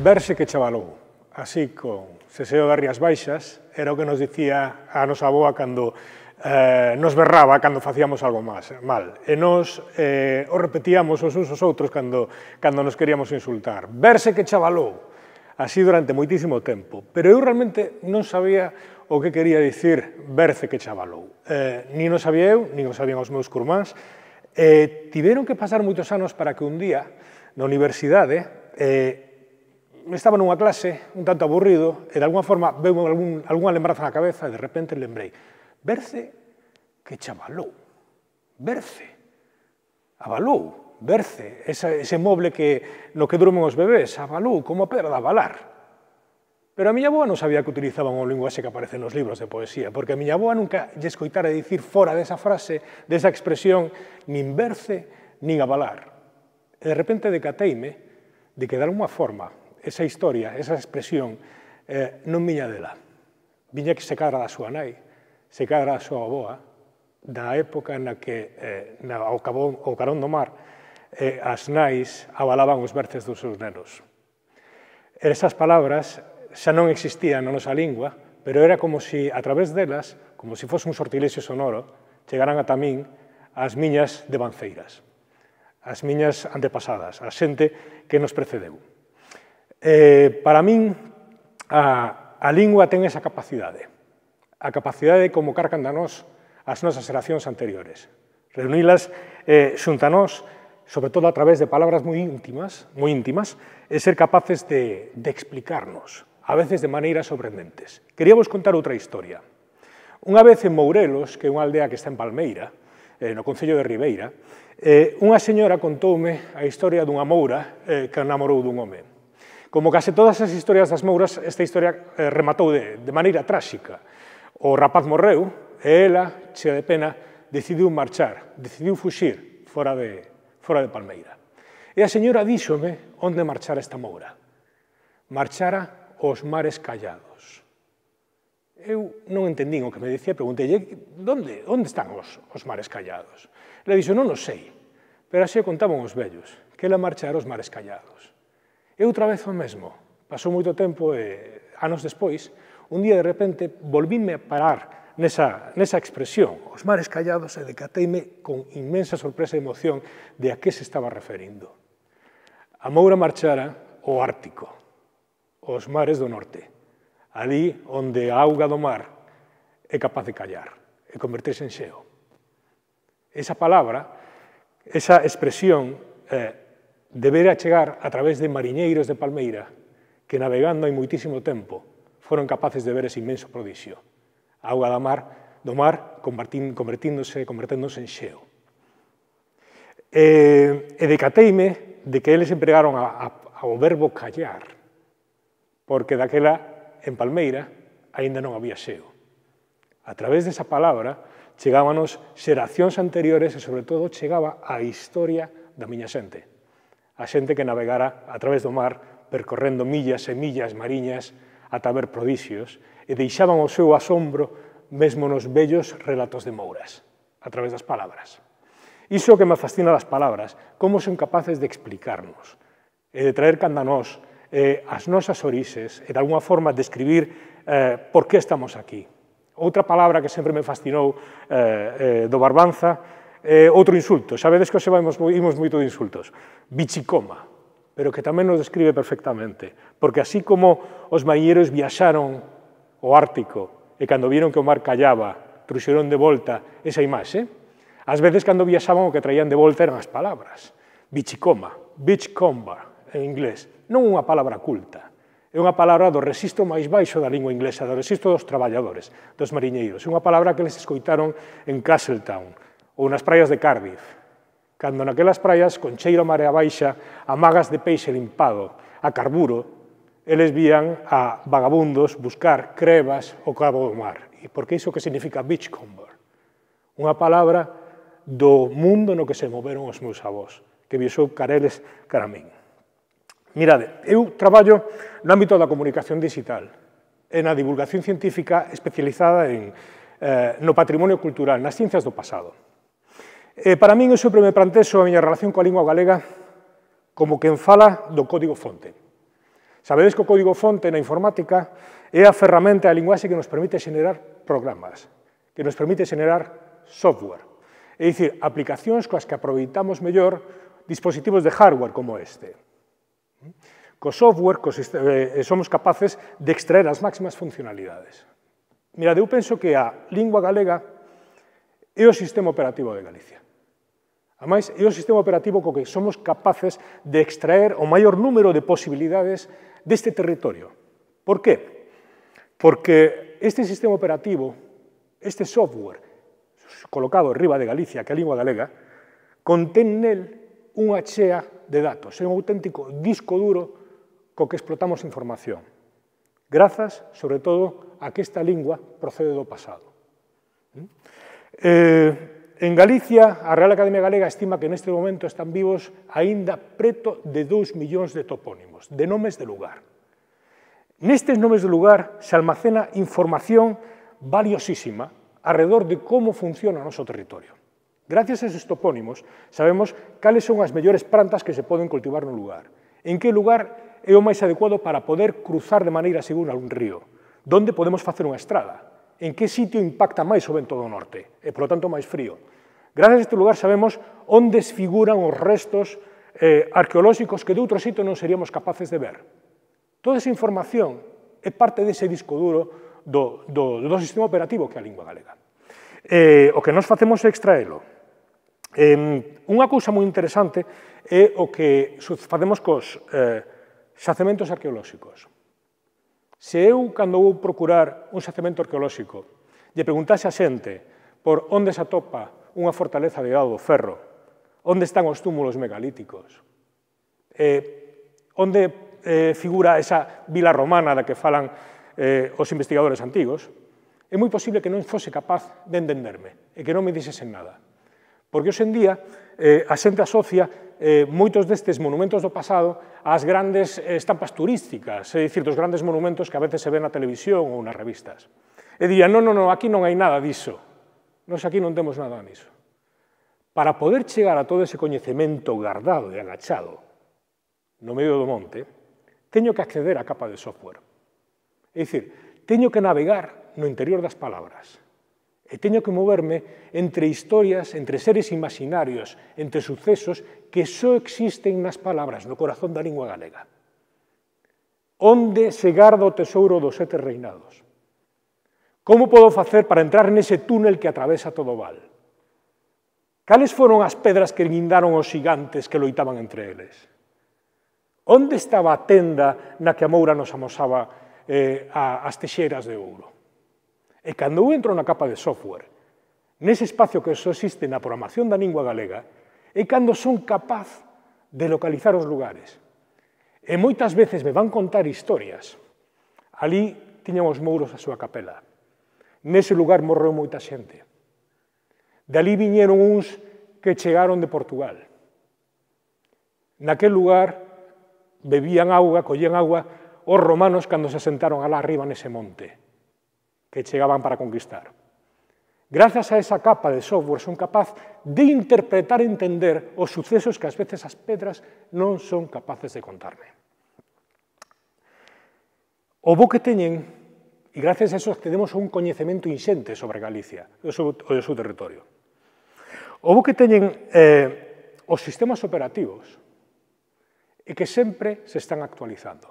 verse que chavalou, así con Seseo de Rías Baixas, era o que nos dicía a nosa aboa cando eh, nos berraba cando facíamos algo más, mal. E nos eh, o repetíamos os uns aos outros cando, cando nos queríamos insultar. Verse que chavalou, así durante moitísimo tempo. Pero eu realmente non sabía o que quería dicir verse que chavalou. Eh, ni non sabía eu, ni non sabían os meus curmáns. Eh, tiveron que pasar moitos anos para que un día, na universidade, eh, estaba nunha clase un tanto aburrido e de alguna forma veu algún, algunha lembranza na cabeza e de repente lembrei Berce que chavalou Berce avalou Berce, esa, ese moble que, no que durmen os bebés, avalou, como a pedra de avalar. Pero a miña aboa non sabía que utilizaban o linguaxe que aparece nos libros de poesía, porque a miña aboa nunca lle escoitara dicir fora desa frase, desa expresión, nin berce, nin avalar. E de repente decateime de que dar unha forma esa historia, esa expresión, eh, non miña dela. Viña que se cadra da súa nai, se cadra da súa aboa, da época na que eh, na, ao, cabón, ao carón do mar eh, as nais avalaban os berces dos seus nenos. Er, esas palabras xa non existían na nosa lingua, pero era como se si, a través delas, como se si fose un sortilexio sonoro, chegaran a min as miñas devanceiras, as miñas antepasadas, a xente que nos precedeu. Eh, para min, a, a lingua ten esa capacidade, a capacidade de convocar canda nós as nosas xeracións anteriores, reunilas eh, xunta nós, sobre todo a través de palabras moi íntimas, moi íntimas, e ser capaces de, de explicarnos, a veces de maneiras sorprendentes. Queríamos contar outra historia. Unha vez en Mourelos, que é unha aldea que está en Palmeira, eh, no Concello de Ribeira, eh, unha señora contoume a historia dunha moura eh, que enamorou dun home. Como case todas as historias das Mouras, esta historia eh, rematou de, maneira tráxica. O rapaz morreu e ela, chea de pena, decidiu marchar, decidiu fuxir fora de, de Palmeira. E a señora díxome onde marchara esta moura. Marchara os mares callados. Eu non entendín o que me dicía, preguntei, onde, onde están os, os mares callados? Le dixo, non o sei, pero así contaban os vellos, que ela marchara os mares callados. E outra vez o mesmo. Pasou moito tempo e anos despois, un día de repente volvíme a parar nesa, nesa expresión, os mares callados, e decateime con inmensa sorpresa e emoción de a que se estaba referindo. A Moura marchara o Ártico, os mares do norte, ali onde a auga do mar é capaz de callar e converterse en xeo. Esa palabra, esa expresión, eh, debera chegar a través de mariñeiros de Palmeira que navegando hai moitísimo tempo foron capaces de ver ese inmenso prodixio. A auga da mar, do mar convertíndose, converténdose en xeo. E, e decateime de que eles empregaron a, a, ao verbo callar, porque daquela, en Palmeira, aínda non había xeo. A través desa palabra, chegábanos xeracións anteriores e, sobre todo, chegaba a historia da miña xente a xente que navegara a través do mar percorrendo millas e millas mariñas ata ver prodixios e deixaban o seu asombro mesmo nos bellos relatos de Mouras, a través das palabras. Iso que me fascina das palabras, como son capaces de explicarnos e de traer canda nós eh, as nosas orixes e de alguna forma describir eh, por que estamos aquí. Outra palabra que sempre me fascinou eh, eh, do Barbanza eh, outro insulto. Sabedes que os vamos, imos moito de insultos. Bichicoma, pero que tamén nos describe perfectamente. Porque así como os marinheiros viaxaron ao Ártico e cando vieron que o mar callaba, truxeron de volta esa imaxe, ás veces cando viaxaban o que traían de volta eran as palabras. Bichicoma, bichcomba, en inglés. Non unha palabra culta, É unha palabra do resisto máis baixo da lingua inglesa, do resisto dos traballadores, dos mariñeiros. É unha palabra que les escoitaron en Castletown, ou nas praias de Cardiff, cando naquelas praias, con cheiro a marea baixa, a magas de peixe limpado, a carburo, eles vían a vagabundos buscar crevas ao cabo do mar. E por que iso que significa beachcomber? Unha palabra do mundo no que se moveron os meus avós, que visou careles cara a min. Mirade, eu traballo no ámbito da comunicación digital e na divulgación científica especializada en, eh, no patrimonio cultural, nas ciencias do pasado. Eh, para min, eu sempre me plantexo a miña relación coa lingua galega como quen fala do código fonte. Sabedes que o código fonte na informática é a ferramenta a linguaxe que nos permite generar programas, que nos permite generar software, é dicir, aplicacións coas que aproveitamos mellor dispositivos de hardware como este. Co software co eh, somos capaces de extraer as máximas funcionalidades. Mirad, eu penso que a lingua galega é o sistema operativo de Galicia. máis, é o sistema operativo co que somos capaces de extraer o maior número de posibilidades deste territorio. Por qué? Porque este sistema operativo, este software, colocado arriba de Galicia, que é a lingua galega, contén nel unha chea de datos, é un auténtico disco duro co que explotamos información, grazas, sobre todo, a que esta lingua procede do pasado. Eh, en Galicia, a Real Academia Galega estima que neste momento están vivos aínda preto de 2 millóns de topónimos, de nomes de lugar. Nestes nomes de lugar se almacena información valiosísima alrededor de como funciona o noso territorio. Gracias a esos topónimos sabemos cales son as mellores plantas que se poden cultivar no lugar, en que lugar é o máis adecuado para poder cruzar de maneira segura un río, donde podemos facer unha estrada, en que sitio impacta máis o vento do norte, e, polo tanto, máis frío. Gracias a este lugar sabemos onde figuran os restos eh, arqueolóxicos que de outro sitio non seríamos capaces de ver. Toda esa información é parte dese disco duro do, do, do sistema operativo que é a lingua galega. Eh, o que nos facemos é extraelo. Eh, unha cousa moi interesante é o que facemos cos eh, xacementos arqueolóxicos. Se eu, cando vou procurar un xacemento arqueolóxico, lle preguntase a xente por onde se atopa unha fortaleza de dado ferro, onde están os túmulos megalíticos, eh, onde eh, figura esa vila romana da que falan eh, os investigadores antigos, é moi posible que non fose capaz de entenderme e que non me disesen nada. Porque hoxe en día eh, a xente asocia eh, moitos destes monumentos do pasado ás grandes eh, estampas turísticas, é dicir, dos grandes monumentos que a veces se ven na televisión ou nas revistas. E diría, non, non, non, aquí non hai nada diso. Nos aquí non temos nada niso. Para poder chegar a todo ese coñecemento guardado e agachado no medio do monte, teño que acceder á capa de software. É dicir, teño que navegar no interior das palabras. E teño que moverme entre historias, entre seres imaginarios, entre sucesos que só existen nas palabras, no corazón da lingua galega. Onde se garda o tesouro dos sete reinados? Como podo facer para entrar nese túnel que atravesa todo o val? Cales foron as pedras que guindaron os gigantes que loitaban entre eles? Onde estaba a tenda na que a Moura nos amosaba eh, a, as texeiras de ouro? E cando eu entro na capa de software, nese espacio que só existe na programación da lingua galega, é cando son capaz de localizar os lugares. E moitas veces me van contar historias. Ali tiñan os mouros a súa capela. Nese lugar morreu moita xente. De ali viñeron uns que chegaron de Portugal. Naquel lugar bebían auga, collían auga os romanos cando se sentaron alá arriba nese monte que chegaban para conquistar. Gracias a esa capa de software son capaz de interpretar e entender os sucesos que ás veces as pedras non son capaces de contarme. O bo que teñen, e gracias a eso accedemos a un coñecemento inxente sobre Galicia e o seu, o seu territorio. O bo que teñen eh, os sistemas operativos e que sempre se están actualizando.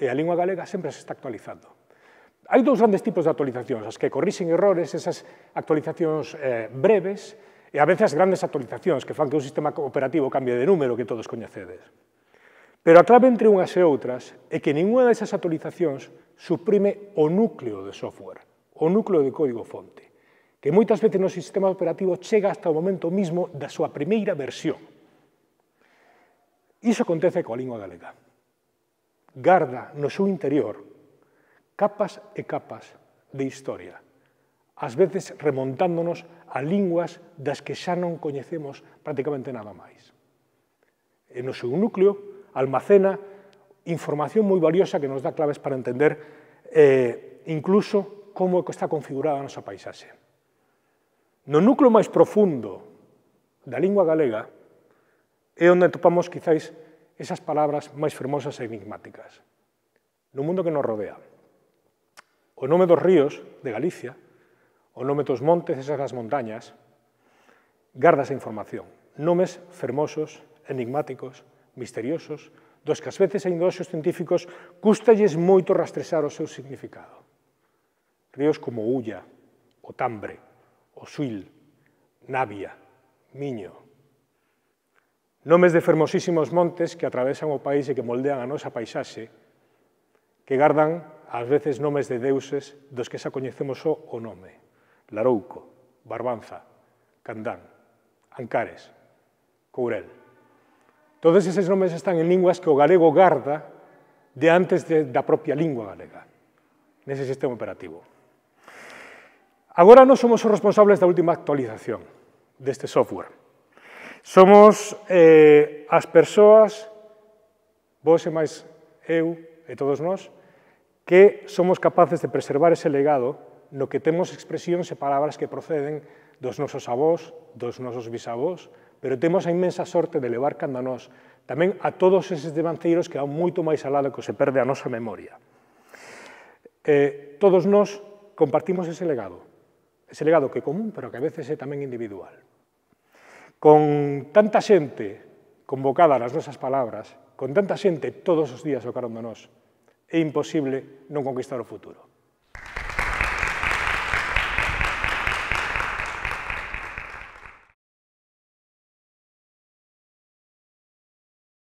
E a lingua galega sempre se está actualizando. Hai dous grandes tipos de actualizacións, as que corrixen errores, esas actualizacións eh, breves, e a veces grandes actualizacións que fan que o sistema operativo cambie de número que todos coñecedes. Pero a clave entre unhas e outras é que ninguna desas actualizacións suprime o núcleo de software, o núcleo de código fonte, que moitas veces no sistema operativo chega hasta o momento mismo da súa primeira versión. Iso acontece coa lingua galega. Garda no seu interior capas e capas de historia, ás veces remontándonos a linguas das que xa non coñecemos prácticamente nada máis. E no seu núcleo almacena información moi valiosa que nos dá claves para entender eh, incluso como está configurada a nosa paisaxe. No núcleo máis profundo da lingua galega é onde topamos quizáis esas palabras máis fermosas e enigmáticas no mundo que nos rodea o nome dos ríos de Galicia, o nome dos montes, esas as montañas, garda esa información. Nomes fermosos, enigmáticos, misteriosos, dos que as veces ainda os científicos custalles moito rastresar o seu significado. Ríos como Ulla, o Tambre, o Suil, Navia, Miño. Nomes de fermosísimos montes que atravesan o país e que moldean a nosa paisaxe, que gardan ás veces nomes de deuses dos que xa coñecemos só o nome. Larouco, Barbanza, Candán, Ancares, Courel. Todos eses nomes están en linguas que o galego garda de antes de, da propia lingua galega, nese sistema operativo. Agora non somos os responsables da última actualización deste software. Somos eh, as persoas, vos e máis eu e todos nós, que somos capaces de preservar ese legado no que temos expresións e palabras que proceden dos nosos avós, dos nosos bisavós, pero temos a inmensa sorte de levar canda nós tamén a todos eses devanceiros que van moito máis alá do que se perde a nosa memoria. Eh, todos nós compartimos ese legado, ese legado que é común, pero que a veces é tamén individual. Con tanta xente convocada nas nosas palabras, con tanta xente todos os días ao carón de nós, é imposible non conquistar o futuro.